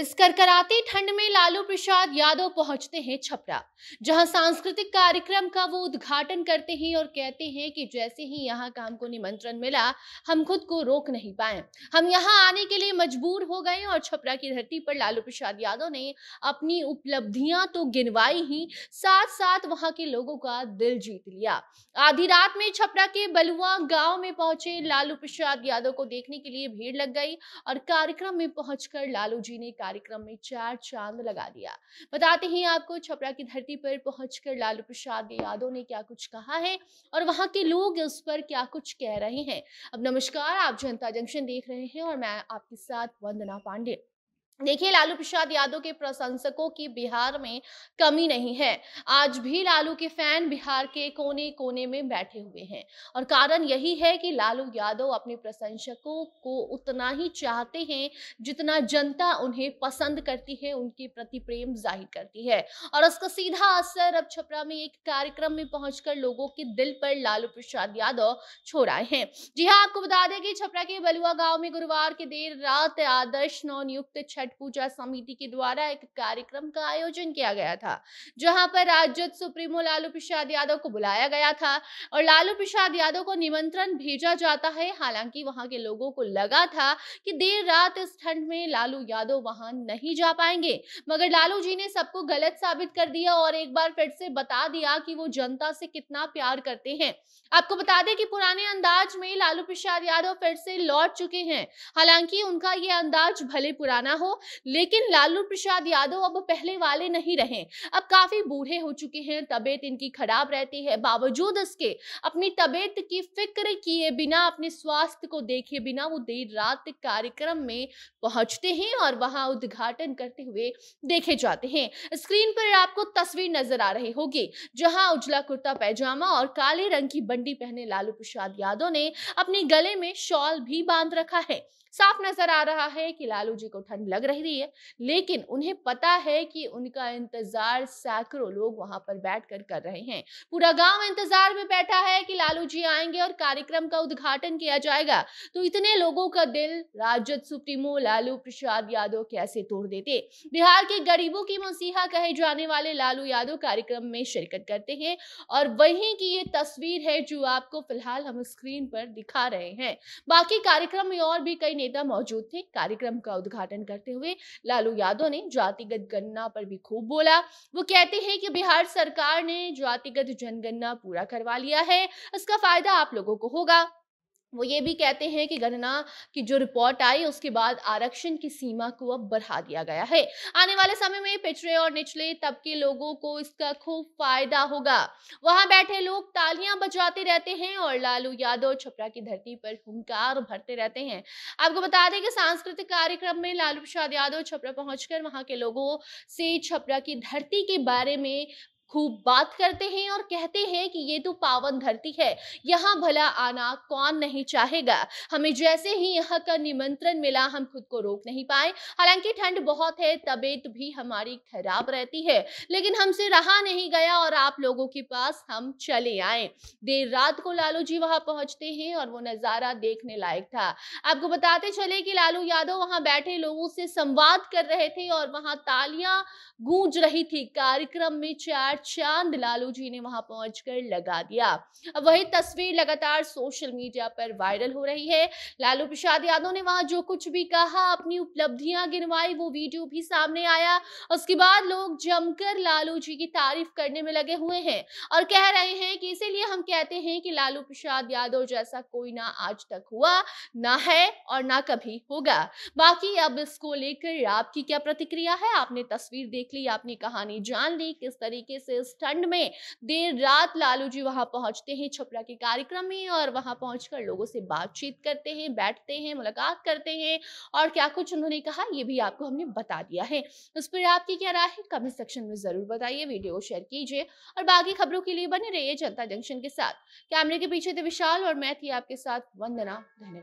इस करकराती ठंड में लालू प्रसाद यादव पहुंचते हैं छपरा जहां सांस्कृतिक कार्यक्रम का वो उद्घाटन करते हैं और कहते हैं कि जैसे ही यहां काम को निमंत्रण मिला हम खुद को रोक नहीं पाए हम यहां आने के लिए मजबूर हो गए और छपरा की धरती पर लालू प्रसाद यादव ने अपनी उपलब्धियां तो गिनवाई ही साथ साथ वहां के लोगों का दिल जीत लिया आधी रात में छपरा के बलुआ गाँव में पहुंचे लालू प्रसाद यादव को देखने के लिए भीड़ लग गई और कार्यक्रम में पहुंचकर लालू जी ने कार्यक्रम में चार चांद लगा दिया बताते हैं आपको छपरा की धरती पर पहुंचकर लालू प्रसाद यादव ने क्या कुछ कहा है और वहां के लोग उस पर क्या कुछ कह रहे हैं अब नमस्कार आप जनता जंक्शन देख रहे हैं और मैं आपके साथ वंदना पांडे देखिए लालू प्रसाद यादव के प्रशंसकों की बिहार में कमी नहीं है आज भी लालू के फैन बिहार के कोने कोने में बैठे हुए हैं और कारण यही है कि लालू यादव अपने प्रशंसकों को उतना ही चाहते हैं जितना जनता उन्हें पसंद करती है उनके प्रति प्रेम जाहिर करती है और उसका सीधा असर अब छपरा में एक कार्यक्रम में पहुंचकर लोगों के दिल पर लालू प्रसाद यादव छोड़ हैं जी हाँ आपको बता दें कि छपरा के बलुआ गाँव में गुरुवार की देर रात आदर्श नवनियुक्त छठ पूजा समिति के द्वारा एक कार्यक्रम का आयोजन किया गया था जहां पर राजद सुप्रीमो लालू प्रसाद यादव को बुलाया गया था और लालू प्रसाद यादव को निमंत्रण भेजा जाता है हालांकि वहां के लोगों को लगा था कि देर रात इस ठंड में लालू यादव वहां नहीं जा पाएंगे मगर लालू जी ने सबको गलत साबित कर दिया और एक बार फिर से बता दिया कि वो जनता से कितना प्यार करते हैं आपको बता दें कि पुराने अंदाज में लालू प्रसाद यादव फिर से लौट चुके हैं हालांकि उनका ये अंदाज भले पुराना हो लेकिन लालू प्रसाद यादव अब पहले वाले नहीं रहे अब काफी बूढ़े हो चुके हैं तबीयत इनकी खराब रहती है बावजूद इसके अपनी तबीयत की फिक्र किए बिना अपने स्वास्थ्य को देखे बिना वो देर रात कार्यक्रम में पहुंचते हैं और वहां उद्घाटन करते हुए देखे जाते हैं स्क्रीन पर आपको तस्वीर नजर आ रही होगी जहां उजला कुर्ता पैजामा और काले रंग की बंडी पहने लालू प्रसाद यादव ने अपने गले में शॉल भी बांध रखा है साफ नजर आ रहा है कि लालू जी को ठंड लग रह रही है लेकिन उन्हें पता है कि उनका इंतजार सैकड़ों लोग वहां पर बैठ कर, कर रहे हैं पूरा गांव इंतजार में बैठा है कि लालू जी आएंगे और कार्यक्रम का उद्घाटन किया जाएगा तो इतने लोगों का दिल राजद सुप्रीमो लालू प्रसाद यादव कैसे तोड़ देते बिहार के गरीबों की मसीहा कहे जाने वाले लालू यादव कार्यक्रम में शिरकत करते हैं और वहीं की ये तस्वीर है जो आपको फिलहाल हम स्क्रीन पर दिखा रहे हैं बाकी कार्यक्रम में और भी कई नेता मौजूद थे कार्यक्रम का उद्घाटन करते हुए लालू यादव ने जातिगत गणना पर भी खूब बोला वो कहते हैं कि बिहार सरकार ने जातिगत जनगणना पूरा करवा लिया है इसका फायदा आप लोगों को होगा वो ये भी कहते हैं कि गणना की जो रिपोर्ट आई उसके बाद आरक्षण की सीमा को अब बढ़ा दिया गया है आने वाले समय में पिछड़े और निचले तबके लोगों को इसका खूब फायदा होगा वहां बैठे लोग तालियां बजाते रहते हैं और लालू यादव छपरा की धरती पर हुंकार भरते रहते हैं आपको बता दें कि सांस्कृतिक कार्यक्रम में लालू प्रसाद यादव छपरा पहुंचकर वहां के लोगों से छपरा की धरती के बारे में खूब बात करते हैं और कहते हैं कि ये तो पावन धरती है यहाँ भला आना कौन नहीं चाहेगा हमें जैसे ही यहाँ का निमंत्रण मिला हम खुद को रोक नहीं पाए हालांकि ठंड बहुत है तबीयत भी हमारी खराब रहती है लेकिन हमसे रहा नहीं गया और आप लोगों के पास हम चले आए देर रात को लालू जी वहां पहुंचते हैं और वो नज़ारा देखने लायक था आपको बताते चले कि लालू यादव वहां बैठे लोगों से संवाद कर रहे थे और वहां तालियां गूंज रही थी कार्यक्रम में चार चांद लालू जी ने वहां पहुंचकर लगा दिया अब वही तस्वीर लगातार सोशल मीडिया पर वायरल हो रही है लालू प्रसाद यादव ने वहां जो कुछ भी कहा अपनी उपलब्धियां गिनवाई वो वीडियो भी सामने आया उसके बाद लोग जमकर लालू जी की तारीफ करने में लगे हुए हैं और कह रहे हैं कि इसीलिए हम कहते हैं कि लालू प्रसाद यादव जैसा कोई ना आज तक हुआ ना है और ना कभी होगा बाकी अब इसको लेकर आपकी क्या प्रतिक्रिया है आपने तस्वीर देख ली आपने कहानी जान ली किस तरीके इस स्टंड में देर रात लालू जी वहां पहुंचते हैं छपरा के कार्यक्रम में और वहां पहुंचकर लोगों से बातचीत करते हैं बैठते हैं मुलाकात करते हैं और क्या कुछ उन्होंने कहा ये भी आपको हमने बता दिया है उस पर आपकी क्या राय है कमेंट सेक्शन में जरूर बताइए वीडियो को शेयर कीजिए और बाकी खबरों के लिए बने रहिए जनता जंक्शन के साथ कैमरे के पीछे थे विशाल और मैं थी आपके साथ वंदना धन्यवाद